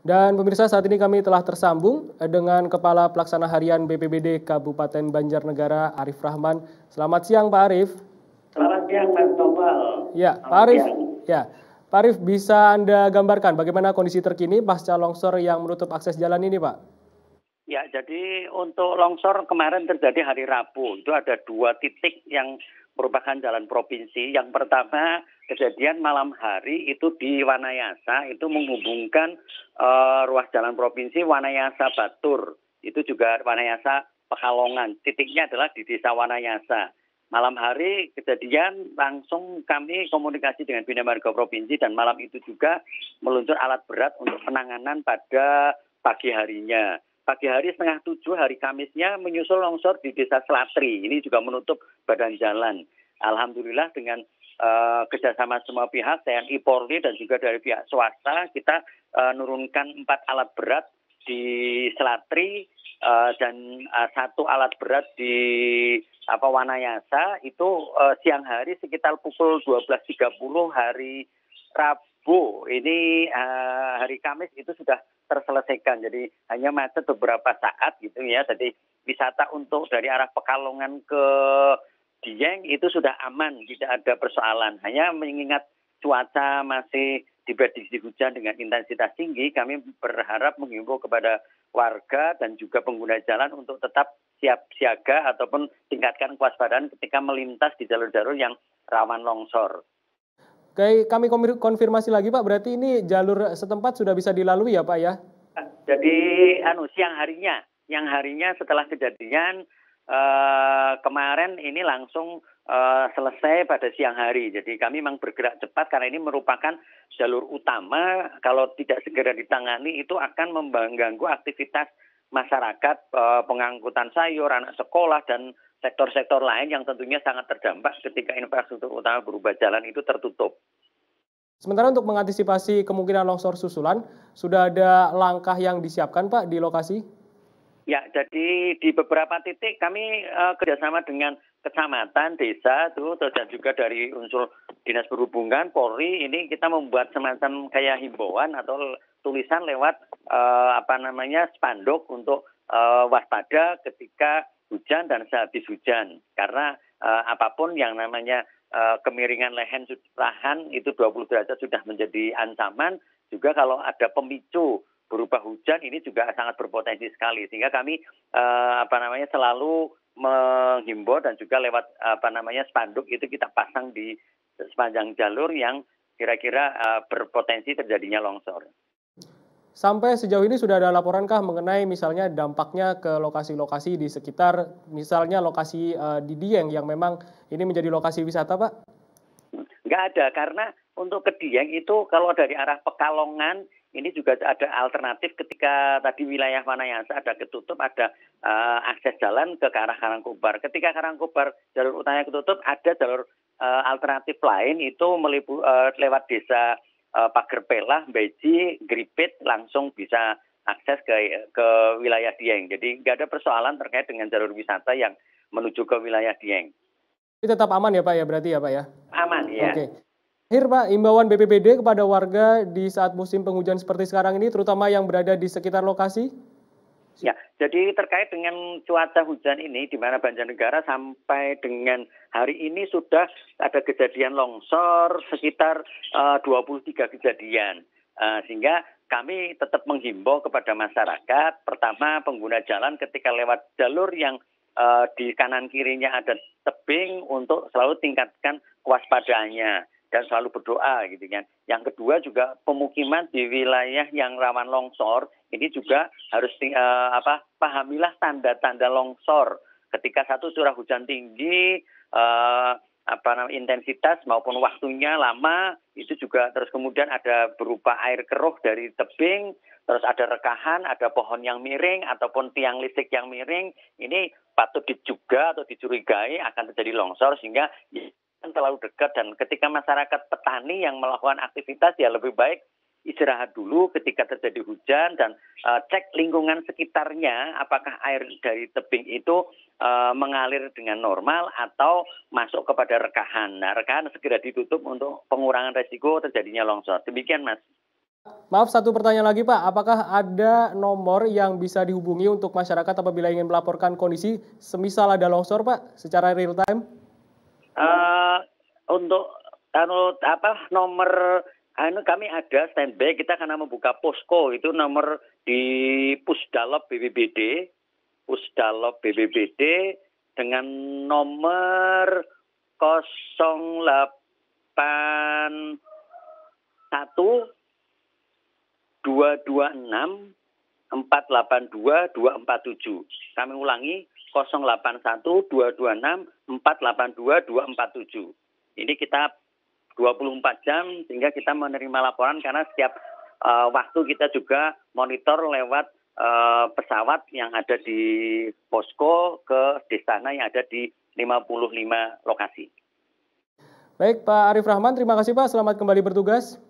Dan pemirsa saat ini kami telah tersambung dengan Kepala Pelaksana Harian BPBD Kabupaten Banjarnegara Arif Rahman. Selamat siang Pak Arif. Selamat siang Pak Tobal. Ya, Selamat Pak Arif. Ya, Pak Arif bisa Anda gambarkan bagaimana kondisi terkini pasca longsor yang menutup akses jalan ini Pak? Ya, jadi untuk longsor kemarin terjadi hari Rabu. Itu ada dua titik yang merupakan jalan provinsi. Yang pertama kejadian malam hari itu di Wanayasa, itu menghubungkan uh, ruas jalan provinsi Wanayasa Batur. Itu juga Wanayasa Pekalongan. Titiknya adalah di desa Wanayasa. Malam hari kejadian langsung kami komunikasi dengan Bina Marga Provinsi dan malam itu juga meluncur alat berat untuk penanganan pada pagi harinya pagi hari setengah tujuh hari Kamisnya menyusul longsor di Desa Selatri. Ini juga menutup badan jalan. Alhamdulillah dengan uh, kerjasama semua pihak TNI Polri dan juga dari pihak swasta kita uh, nurunkan empat alat berat di Selatri uh, dan uh, satu alat berat di apa Wanayasa itu uh, siang hari sekitar pukul 12.30 hari Rabu bu ini uh, hari Kamis itu sudah terselesaikan. Jadi hanya macet beberapa saat gitu ya. Jadi wisata untuk dari arah Pekalongan ke Dieng itu sudah aman, tidak ada persoalan. Hanya mengingat cuaca masih diprediksi hujan dengan intensitas tinggi, kami berharap mengimbau kepada warga dan juga pengguna jalan untuk tetap siap siaga ataupun tingkatkan kewaspadaan ketika melintas di jalur-jalur yang rawan longsor. Oke, Kami konfirmasi lagi Pak, berarti ini jalur setempat sudah bisa dilalui ya Pak ya? Ah, jadi anu siang harinya, yang harinya setelah kejadian uh, kemarin ini langsung uh, selesai pada siang hari. Jadi kami memang bergerak cepat karena ini merupakan jalur utama. Kalau tidak segera ditangani itu akan mengganggu aktivitas masyarakat, uh, pengangkutan sayur, anak sekolah dan sektor-sektor lain yang tentunya sangat terdampak ketika infrastruktur utama berubah jalan itu tertutup. Sementara untuk mengantisipasi kemungkinan longsor susulan, sudah ada langkah yang disiapkan Pak di lokasi? Ya, jadi di beberapa titik kami uh, kerjasama dengan kecamatan, desa, tuh, dan juga dari unsur dinas perhubungan, Polri, ini kita membuat semacam kayak himbauan atau tulisan lewat uh, apa namanya spanduk untuk uh, waspada ketika hujan dan sehabis hujan karena uh, apapun yang namanya uh, kemiringan lehen lahan itu 20 derajat sudah menjadi ancaman juga kalau ada pemicu berupa hujan ini juga sangat berpotensi sekali sehingga kami uh, apa namanya selalu menghimbau dan juga lewat apa namanya spanduk itu kita pasang di sepanjang jalur yang kira-kira uh, berpotensi terjadinya longsor. Sampai sejauh ini sudah ada laporankah mengenai misalnya dampaknya ke lokasi-lokasi di sekitar misalnya lokasi uh, di Dieng yang memang ini menjadi lokasi wisata, Pak? Nggak ada karena untuk ke Dieng itu kalau dari arah Pekalongan ini juga ada alternatif ketika tadi wilayah mana yang ada ketutup, ada uh, akses jalan ke arah Karangkobar. Ketika Karangkobar jalur utamanya ketutup, ada jalur uh, alternatif lain itu melipu, uh, lewat desa Eh, pagar pelah, beji, gripit langsung bisa akses ke ke wilayah Dieng. Jadi nggak ada persoalan terkait dengan jalur wisata yang menuju ke wilayah Dieng. Ini tetap aman ya Pak ya berarti ya Pak ya? Aman ya. Oke. Okay. Akhir Pak, imbauan BPBD kepada warga di saat musim penghujan seperti sekarang ini, terutama yang berada di sekitar lokasi? Ya, jadi terkait dengan cuaca hujan ini di mana Banjarnegara sampai dengan hari ini sudah ada kejadian longsor sekitar eh, uh, 23 kejadian. Uh, sehingga kami tetap menghimbau kepada masyarakat pertama pengguna jalan ketika lewat jalur yang uh, di kanan kirinya ada tebing untuk selalu tingkatkan kewaspadaannya dan selalu berdoa gitu kan. Yang kedua juga pemukiman di wilayah yang rawan longsor ini juga harus uh, apa pahamilah tanda-tanda longsor. Ketika satu curah hujan tinggi uh, apa namanya intensitas maupun waktunya lama itu juga terus kemudian ada berupa air keruh dari tebing terus ada rekahan ada pohon yang miring ataupun tiang listrik yang miring ini patut juga atau dicurigai akan terjadi longsor sehingga kan terlalu dekat dan ketika masyarakat petani yang melakukan aktivitas ya lebih baik istirahat dulu ketika terjadi hujan dan uh, cek lingkungan sekitarnya apakah air dari tebing itu uh, mengalir dengan normal atau masuk kepada rekahan. Nah, rekahan segera ditutup untuk pengurangan resiko terjadinya longsor. Demikian, Mas. Maaf, satu pertanyaan lagi, Pak. Apakah ada nomor yang bisa dihubungi untuk masyarakat apabila ingin melaporkan kondisi semisal ada longsor, Pak, secara real time? uh, untuk anu apa nomor anu kami ada standby kita karena membuka posko itu nomor di Pusdalop BBBD Pusdalop BBBD dengan nomor 08 081 226 482 247. Kami ulangi 081 226 482 247. Ini kita 24 jam sehingga kita menerima laporan karena setiap uh, waktu kita juga monitor lewat uh, pesawat yang ada di posko ke distana yang ada di 55 lokasi. Baik Pak Arif Rahman, terima kasih Pak. Selamat kembali bertugas.